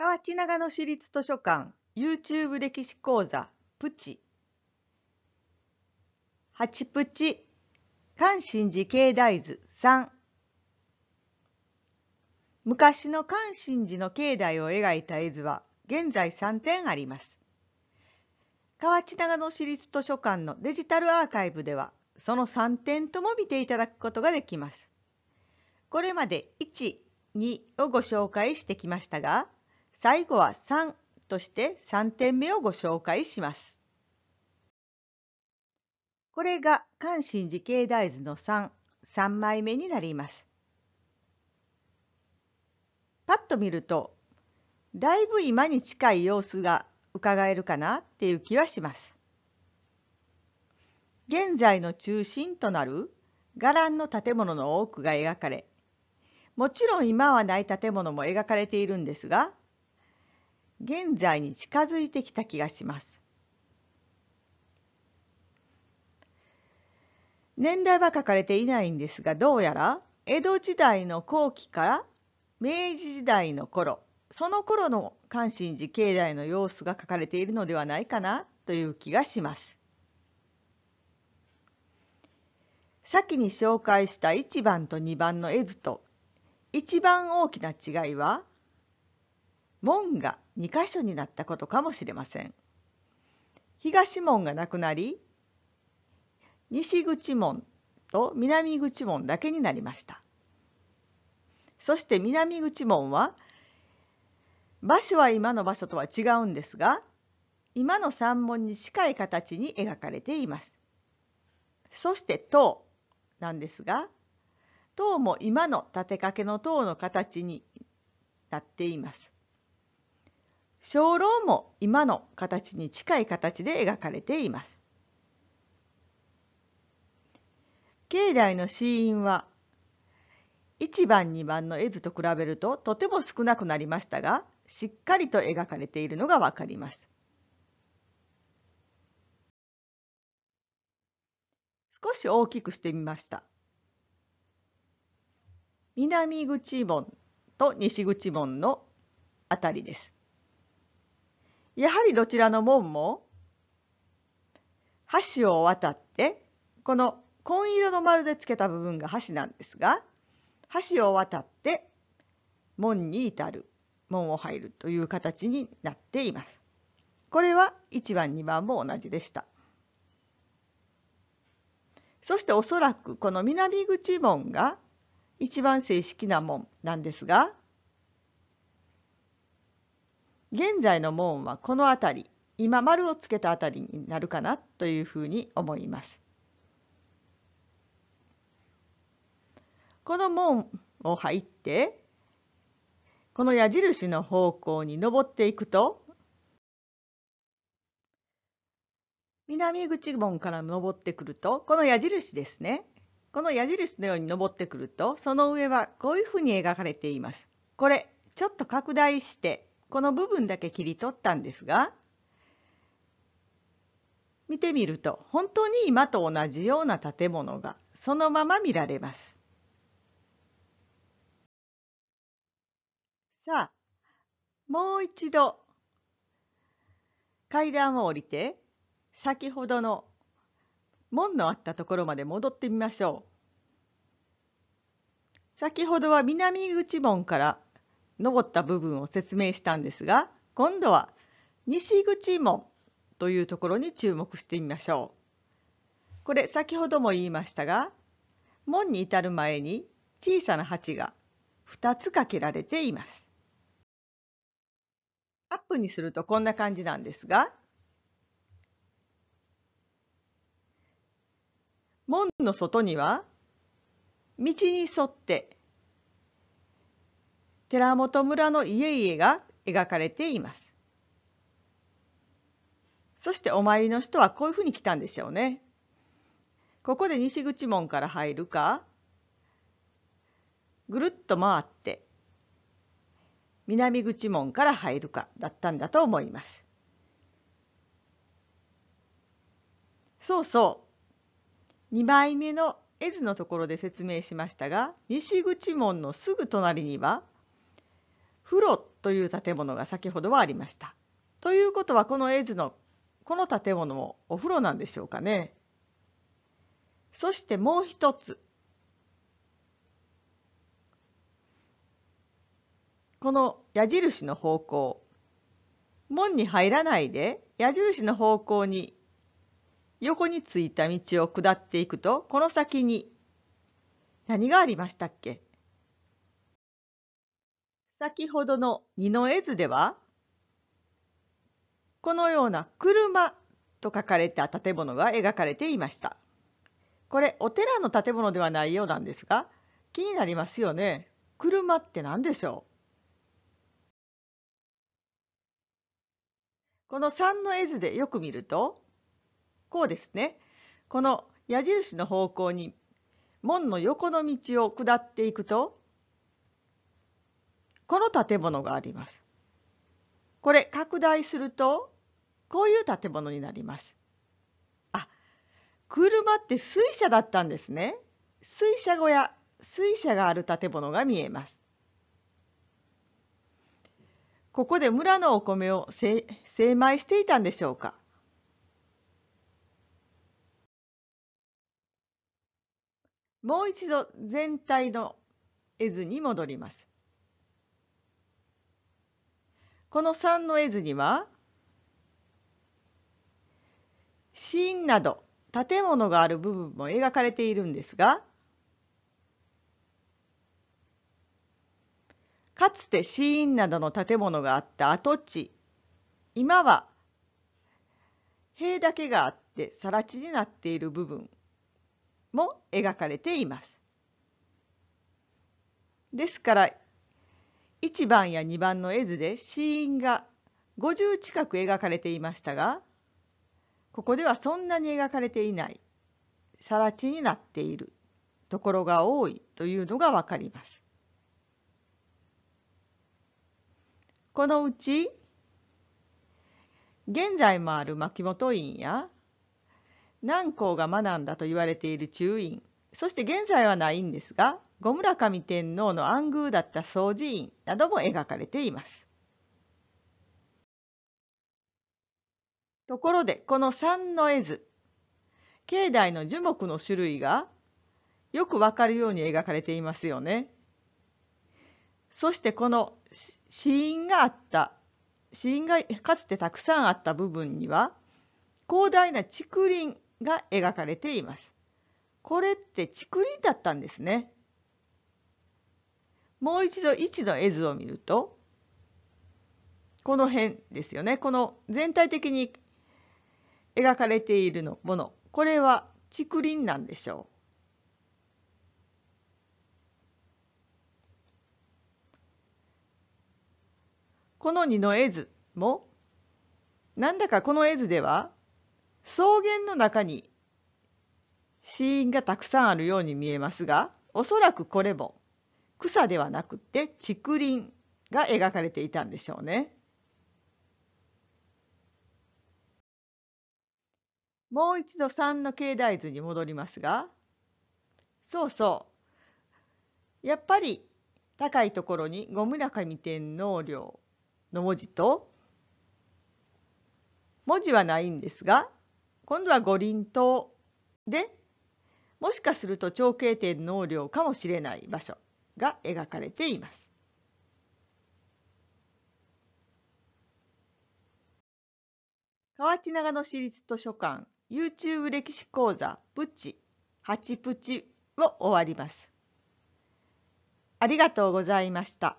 河内長野市立図書館 YouTube 歴史講座プチ8プチ関心寺境内図3昔の関心寺の境内を描いた絵図は現在3点あります。河内長野市立図書館のデジタルアーカイブではその3点とも見ていただくことができます。これまで1、2をご紹介してきましたが最後は3として3点目をご紹介します。これが関心寺経大図の3、3枚目になります。パッと見ると、だいぶ今に近い様子が伺えるかなっていう気はします。現在の中心となる伽藍の建物の多くが描かれ、もちろん今はない建物も描かれているんですが、現在に近づいてきた気がします。年代は書かれていないんですがどうやら江戸時代の後期から明治時代の頃その頃の関心寺境内の様子が書かれているのではないかなという気がします。先に紹介した1番と2番の絵図と一番大きな違いは門が2箇所になったことかもしれません。東門がなくなり西口門と南口門だけになりました。そして南口門は場所は今の場所とは違うんですが今の山門に近い形に描かれています。そして塔なんですが塔も今の立てかけの塔の形になっています。鐘楼も今の形に近い形で描かれています。境内の死因は1番2番の絵図と比べるととても少なくなりましたがしっかりと描かれているのがわかります。少し大きくしてみました。南口門と西口門のあたりです。やはりどちらの門も橋を渡ってこの紺色の丸でつけた部分が橋なんですが橋を渡って門に至る門を入るという形になっています。これは1番2番も同じでした。そしておそらくこの南口門が一番正式な門なんですが現在の門はこの辺り今丸をつけた辺りになるかなというふうに思います。この門を入ってこの矢印の方向に登っていくと南口門から登ってくるとこの矢印ですねこの矢印のように登ってくるとその上はこういうふうに描かれています。これちょっと拡大してこの部分だけ切り取ったんですが見てみると本当に今と同じような建物がそのまま見られます。さあもう一度階段を降りて先ほどの門のあったところまで戻ってみましょう。先ほどは南口門から登った部分を説明したんですが今度は西口門というところに注目してみましょう。これ先ほども言いましたが門に至る前に小さな鉢が2つかけられています。アップにするとこんな感じなんですが門の外には道に沿って寺本村の家々が描かれています。そしてお参りの人はこういうふうに来たんでしょうね。ここで西口門から入るかぐるっと回って南口門から入るかだったんだと思います。そうそう。二枚目の絵図のところで説明しましたが西口門のすぐ隣には風呂という建物が先ほどはありました。ということはこの絵図のこの建物もお風呂なんでしょうかね。そしてもう一つ。この矢印の方向。門に入らないで矢印の方向に横についた道を下っていくとこの先に何がありましたっけ先ほどの二の絵図ではこのような「車」と書かれた建物が描かれていました。これお寺の建物ではないようなんですが気になりますよね。車って何でしょうこの三の絵図でよく見るとこうですね。この矢印の方向に門の横の道を下っていくとこの建物があります。これ拡大するとこういう建物になります。あ車って水車だったんですね。水車小屋水車がある建物が見えます。ここで村のお米を精米していたんでしょうかもう一度全体の絵図に戻ります。この3の絵図にはシーンなど建物がある部分も描かれているんですがかつてシーンなどの建物があった跡地今は塀だけがあって更地になっている部分も描かれています。ですから1番や2番の絵図で死因が50近く描かれていましたがここではそんなに描かれていない更地になっているところが多いというのが分かります。このうち現在もある牧本院や南光が学んだと言われている中院そして現在はないんですが後村上天皇の暗宮だった総寺院なども描かれています。ところでこの三の絵図境内の樹木の種類がよくわかるように描かれていますよね。そしてこの死因があった死因がかつてたくさんあった部分には広大な竹林が描かれています。これって竹林だったんですね。もう一度1の絵図を見るとこの辺ですよねこの全体的に描かれているのものこれは竹林なんでしょう。この二の絵図もなんだかこの絵図では草原の中に死因がたくさんあるように見えますがおそらくこれも草ではなくて竹林が描かれていたんでしょうね。もう一度3の境内図に戻りますがそうそうやっぱり高いところに「五村上天皇陵」の文字と文字はないんですが今度は五輪塔でもしかすると長経点納量かもしれない場所が描かれています。河内長野市立図書館 YouTube 歴史講座プチ8プチを終わります。ありがとうございました。